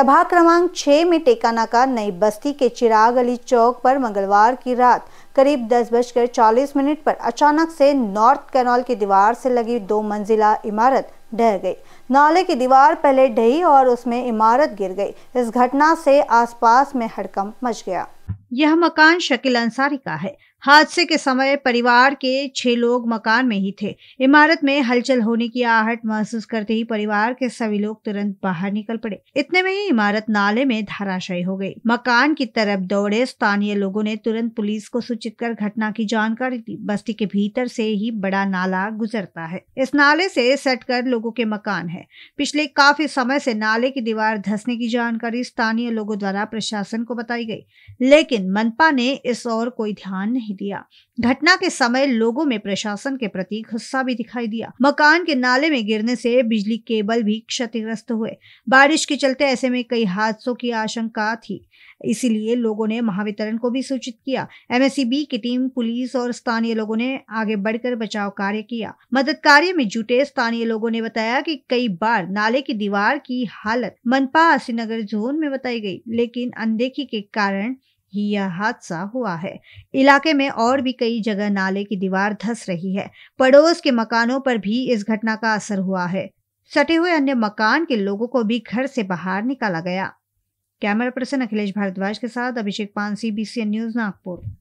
प्रभाग क्रमांक छह में का नई बस्ती के चिराग अली चौक पर मंगलवार की रात करीब दस बजकर चालीस मिनट पर अचानक से नॉर्थ कैनाल की दीवार से लगी दो मंजिला इमारत ढह गई नाले की दीवार पहले ढही और उसमें इमारत गिर गई इस घटना से आसपास में हड़कंप मच गया यह मकान शकील अंसारी का है हादसे के समय परिवार के छह लोग मकान में ही थे इमारत में हलचल होने की आहट महसूस करते ही परिवार के सभी लोग तुरंत बाहर निकल पड़े इतने में ही इमारत नाले में धाराशायी हो गई मकान की तरफ दौड़े स्थानीय लोगों ने तुरंत पुलिस को सूचित कर घटना की जानकारी दी बस्ती के भीतर से ही बड़ा नाला गुजरता है इस नाले से सट कर लोगों के मकान है पिछले काफी समय से नाले की दीवार धसने की जानकारी स्थानीय लोगों द्वारा प्रशासन को बताई गई लेकिन लेकिन मनपा ने इस ओर कोई ध्यान नहीं दिया घटना के समय लोगों में प्रशासन के प्रति गुस्सा भी दिखाई दिया मकान के नाले में गिरने से बिजली केबल भी क्षतिग्रस्त हुए बारिश के चलते ऐसे में कई हादसों की आशंका थी इसीलिए लोगों ने महावितरण को भी सूचित किया एम की टीम पुलिस और स्थानीय लोगों ने आगे बढ़कर बचाव कार्य किया मदद कार्य में जुटे स्थानीय लोगों ने बताया कि कई बार नाले की दीवार की हालत मनपा आशीनगर जोन में बताई गई लेकिन अनदेखी के कारण ही यह हादसा हुआ है इलाके में और भी कई जगह नाले की दीवार धस रही है पड़ोस के मकानों पर भी इस घटना का असर हुआ है सटे हुए अन्य मकान के लोगों को भी घर से बाहर निकाला गया कैमरा पर्सन अखिलेश भारद्वाज के साथ अभिषेक पान एन न्यूज नागपुर